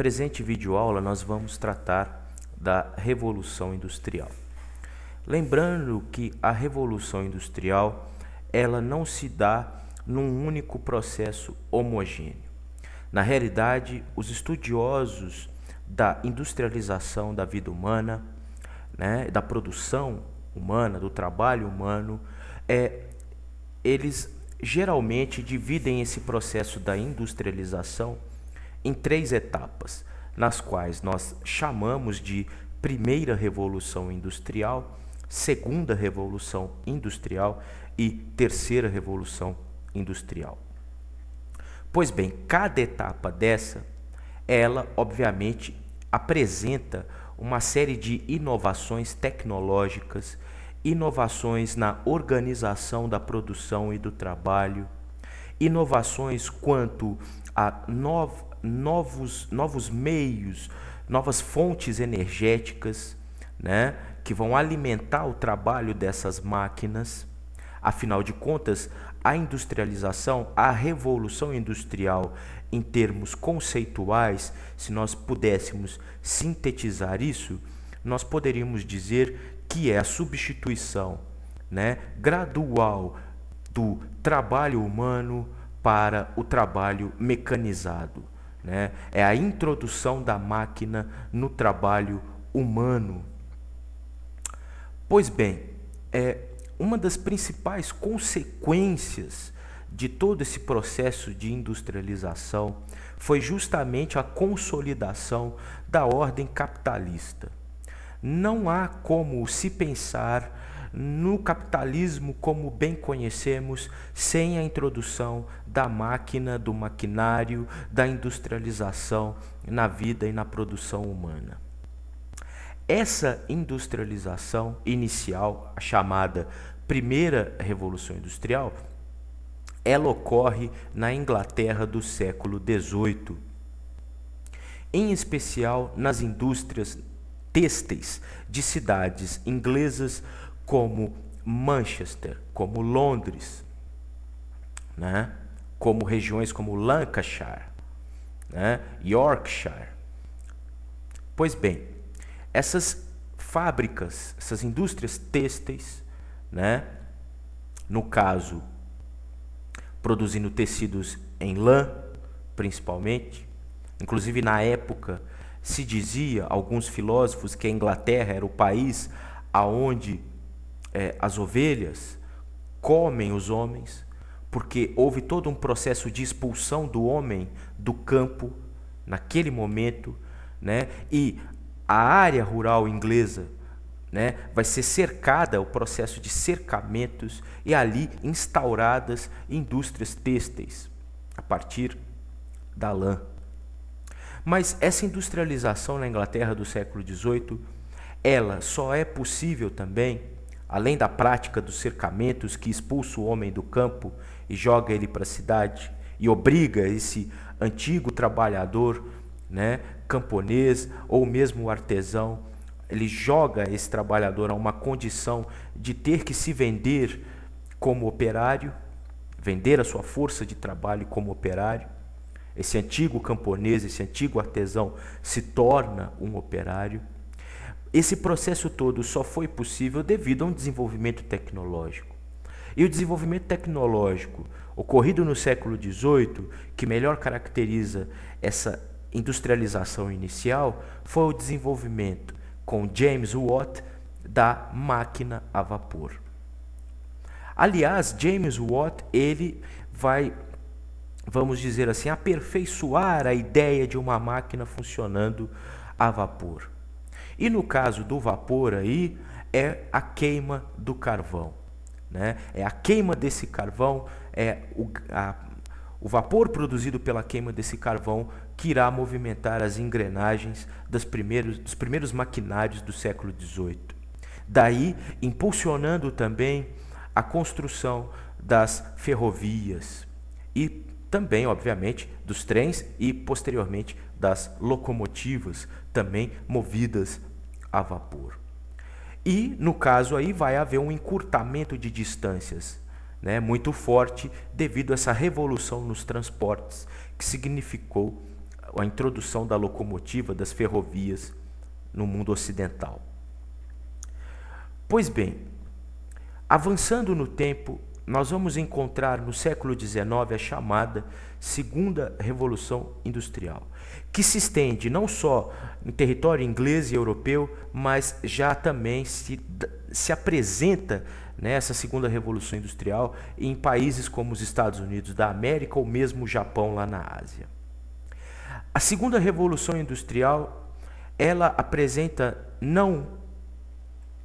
presente videoaula nós vamos tratar da Revolução Industrial. Lembrando que a Revolução Industrial ela não se dá num único processo homogêneo. Na realidade, os estudiosos da industrialização da vida humana, né, da produção humana, do trabalho humano, é, eles geralmente dividem esse processo da industrialização em três etapas, nas quais nós chamamos de primeira revolução industrial, segunda revolução industrial e terceira revolução industrial. Pois bem, cada etapa dessa, ela obviamente apresenta uma série de inovações tecnológicas, inovações na organização da produção e do trabalho, inovações quanto a novos novos, novos meios, novas fontes energéticas, né, que vão alimentar o trabalho dessas máquinas. Afinal de contas, a industrialização, a revolução industrial, em termos conceituais, se nós pudéssemos sintetizar isso, nós poderíamos dizer que é a substituição né, gradual do trabalho humano para o trabalho mecanizado né? é a introdução da máquina no trabalho humano. Pois bem, é, uma das principais consequências de todo esse processo de industrialização foi justamente a consolidação da ordem capitalista. Não há como se pensar no capitalismo como bem conhecemos sem a introdução da máquina, do maquinário, da industrialização na vida e na produção humana. Essa industrialização inicial, a chamada Primeira Revolução Industrial, ela ocorre na Inglaterra do século XVIII, em especial nas indústrias têxteis de cidades inglesas como Manchester, como Londres, né? como regiões como Lancashire, né, Yorkshire. Pois bem, essas fábricas, essas indústrias têxteis, né, no caso, produzindo tecidos em lã, principalmente, inclusive na época se dizia, alguns filósofos, que a Inglaterra era o país aonde é, as ovelhas comem os homens, porque houve todo um processo de expulsão do homem do campo naquele momento, né? E a área rural inglesa, né, vai ser cercada o processo de cercamentos e ali instauradas indústrias têxteis a partir da lã. Mas essa industrialização na Inglaterra do século XVIII, ela só é possível também, além da prática dos cercamentos que expulsa o homem do campo e joga ele para a cidade e obriga esse antigo trabalhador, né, camponês ou mesmo artesão, ele joga esse trabalhador a uma condição de ter que se vender como operário, vender a sua força de trabalho como operário. Esse antigo camponês, esse antigo artesão se torna um operário. Esse processo todo só foi possível devido a um desenvolvimento tecnológico. E o desenvolvimento tecnológico ocorrido no século XVIII, que melhor caracteriza essa industrialização inicial, foi o desenvolvimento com James Watt da máquina a vapor. Aliás, James Watt ele vai, vamos dizer assim, aperfeiçoar a ideia de uma máquina funcionando a vapor. E no caso do vapor aí é a queima do carvão. Né? É a queima desse carvão, é o, a, o vapor produzido pela queima desse carvão que irá movimentar as engrenagens das primeiros, dos primeiros maquinários do século XVIII. Daí, impulsionando também a construção das ferrovias e também, obviamente, dos trens e posteriormente das locomotivas, também movidas a vapor. E, no caso aí, vai haver um encurtamento de distâncias né, muito forte devido a essa revolução nos transportes que significou a introdução da locomotiva, das ferrovias no mundo ocidental. Pois bem, avançando no tempo, nós vamos encontrar no século XIX a chamada Segunda Revolução Industrial, que se estende não só no território inglês e europeu, mas já também se, se apresenta nessa né, Segunda Revolução Industrial em países como os Estados Unidos da América ou mesmo o Japão lá na Ásia. A Segunda Revolução Industrial ela apresenta não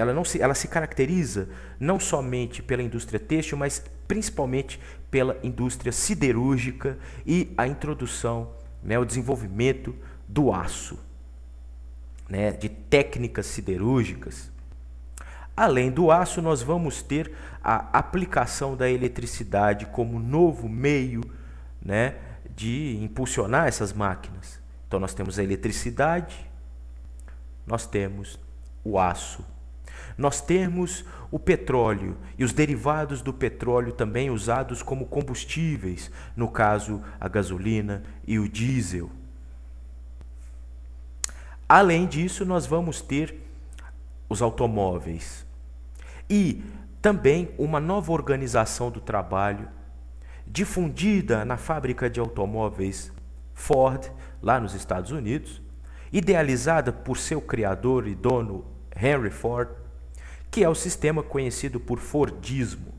ela, não se, ela se caracteriza não somente pela indústria têxtil, mas principalmente pela indústria siderúrgica e a introdução, né, o desenvolvimento do aço, né, de técnicas siderúrgicas. Além do aço, nós vamos ter a aplicação da eletricidade como novo meio né, de impulsionar essas máquinas. Então, nós temos a eletricidade, nós temos o aço nós temos o petróleo e os derivados do petróleo também usados como combustíveis, no caso a gasolina e o diesel. Além disso, nós vamos ter os automóveis e também uma nova organização do trabalho difundida na fábrica de automóveis Ford, lá nos Estados Unidos, idealizada por seu criador e dono Henry Ford, que é o sistema conhecido por Fordismo.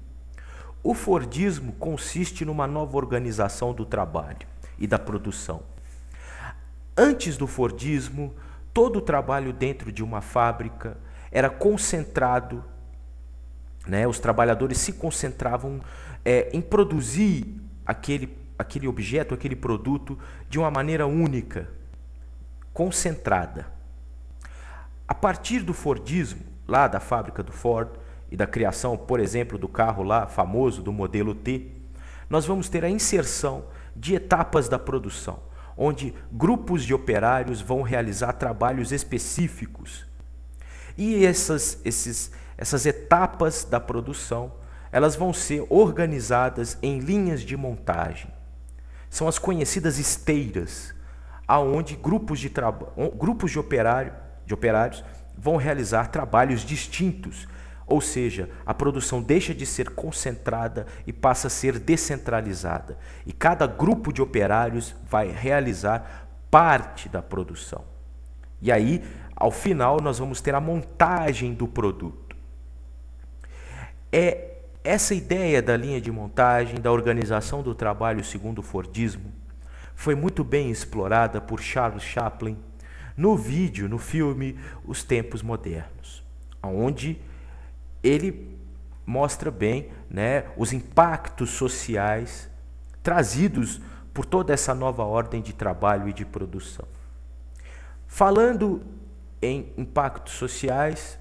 O Fordismo consiste numa nova organização do trabalho e da produção. Antes do Fordismo, todo o trabalho dentro de uma fábrica era concentrado, né? os trabalhadores se concentravam é, em produzir aquele, aquele objeto, aquele produto de uma maneira única, concentrada. A partir do Fordismo, lá da fábrica do Ford e da criação, por exemplo, do carro lá famoso do modelo T, nós vamos ter a inserção de etapas da produção, onde grupos de operários vão realizar trabalhos específicos. E essas, esses, essas etapas da produção, elas vão ser organizadas em linhas de montagem. São as conhecidas esteiras, aonde grupos de, grupos de, operário, de operários vão realizar trabalhos distintos, ou seja, a produção deixa de ser concentrada e passa a ser descentralizada, e cada grupo de operários vai realizar parte da produção. E aí, ao final, nós vamos ter a montagem do produto. É essa ideia da linha de montagem, da organização do trabalho segundo o Fordismo, foi muito bem explorada por Charles Chaplin no vídeo, no filme Os Tempos Modernos, onde ele mostra bem né, os impactos sociais trazidos por toda essa nova ordem de trabalho e de produção. Falando em impactos sociais,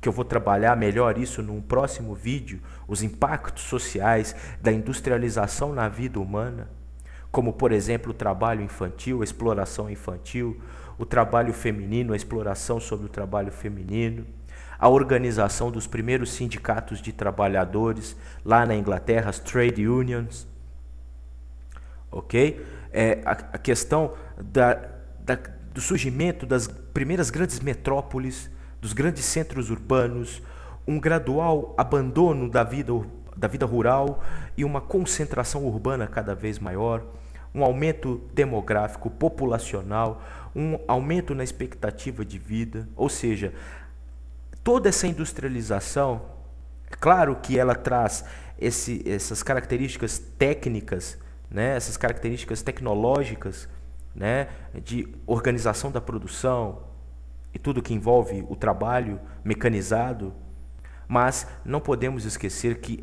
que eu vou trabalhar melhor isso num próximo vídeo, os impactos sociais da industrialização na vida humana, como por exemplo o trabalho infantil, a exploração infantil, o trabalho feminino, a exploração sobre o trabalho feminino, a organização dos primeiros sindicatos de trabalhadores lá na Inglaterra, as trade unions, ok? É, a, a questão da, da, do surgimento das primeiras grandes metrópoles, dos grandes centros urbanos, um gradual abandono da vida, da vida rural e uma concentração urbana cada vez maior um aumento demográfico populacional, um aumento na expectativa de vida, ou seja, toda essa industrialização, claro que ela traz esse, essas características técnicas, né, essas características tecnológicas, né, de organização da produção e tudo que envolve o trabalho mecanizado, mas não podemos esquecer que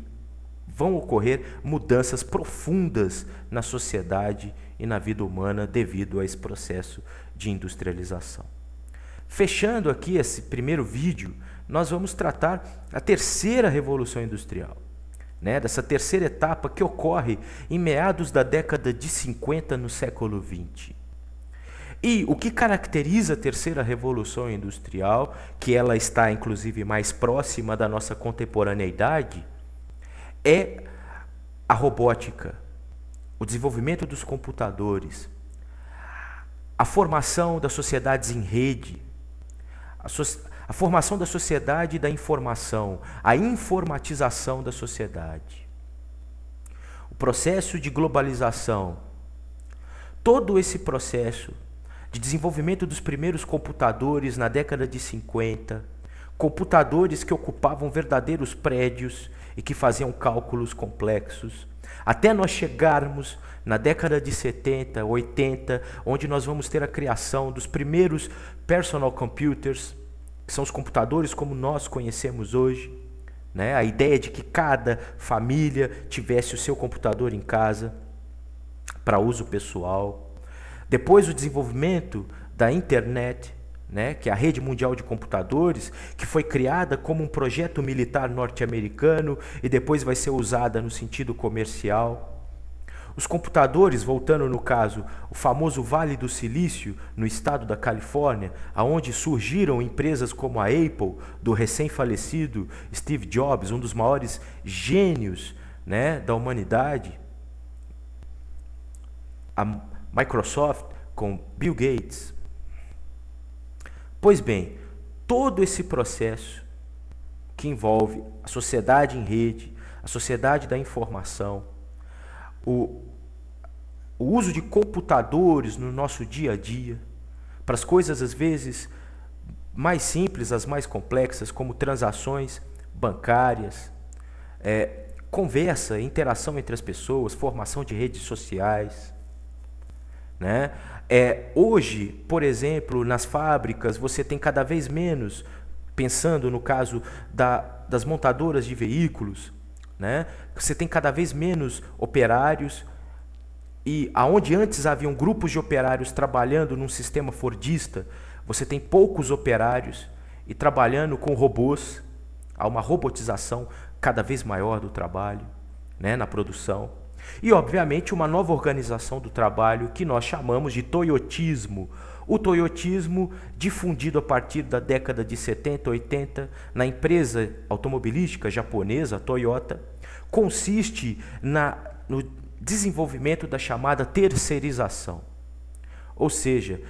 vão ocorrer mudanças profundas na sociedade e na vida humana devido a esse processo de industrialização. Fechando aqui esse primeiro vídeo, nós vamos tratar a terceira revolução industrial, né? dessa terceira etapa que ocorre em meados da década de 50 no século 20. E o que caracteriza a terceira revolução industrial, que ela está inclusive mais próxima da nossa contemporaneidade, é a robótica, o desenvolvimento dos computadores, a formação das sociedades em rede, a, so a formação da sociedade da informação, a informatização da sociedade, o processo de globalização. Todo esse processo de desenvolvimento dos primeiros computadores na década de 50, computadores que ocupavam verdadeiros prédios e que faziam cálculos complexos, até nós chegarmos na década de 70, 80, onde nós vamos ter a criação dos primeiros personal computers, que são os computadores como nós conhecemos hoje, né? A ideia de que cada família tivesse o seu computador em casa para uso pessoal. Depois o desenvolvimento da internet, né, que é a Rede Mundial de Computadores, que foi criada como um projeto militar norte-americano e depois vai ser usada no sentido comercial. Os computadores, voltando no caso, o famoso Vale do Silício, no estado da Califórnia, aonde surgiram empresas como a Apple, do recém-falecido Steve Jobs, um dos maiores gênios né, da humanidade, a Microsoft com Bill Gates, Pois bem, todo esse processo que envolve a sociedade em rede, a sociedade da informação, o, o uso de computadores no nosso dia a dia, para as coisas às vezes mais simples, as mais complexas, como transações bancárias, é, conversa, interação entre as pessoas, formação de redes sociais, né? É, hoje, por exemplo, nas fábricas, você tem cada vez menos, pensando no caso da, das montadoras de veículos, né? você tem cada vez menos operários. E aonde antes haviam grupos de operários trabalhando num sistema fordista, você tem poucos operários e trabalhando com robôs. Há uma robotização cada vez maior do trabalho, né, na produção. E, obviamente, uma nova organização do trabalho que nós chamamos de toyotismo. O toyotismo, difundido a partir da década de 70, 80, na empresa automobilística japonesa Toyota, consiste na, no desenvolvimento da chamada terceirização. Ou seja,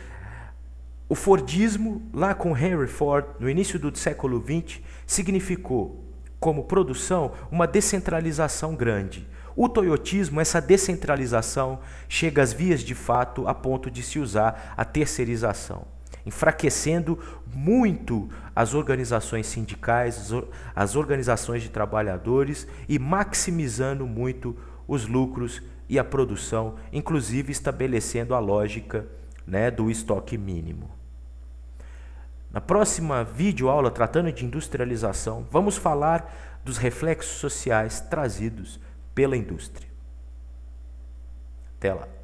o Fordismo, lá com Henry Ford, no início do século XX, significou, como produção, uma descentralização grande o toyotismo, essa descentralização, chega às vias de fato a ponto de se usar a terceirização, enfraquecendo muito as organizações sindicais, as organizações de trabalhadores e maximizando muito os lucros e a produção, inclusive estabelecendo a lógica né, do estoque mínimo. Na próxima videoaula, tratando de industrialização, vamos falar dos reflexos sociais trazidos pela indústria. Até lá.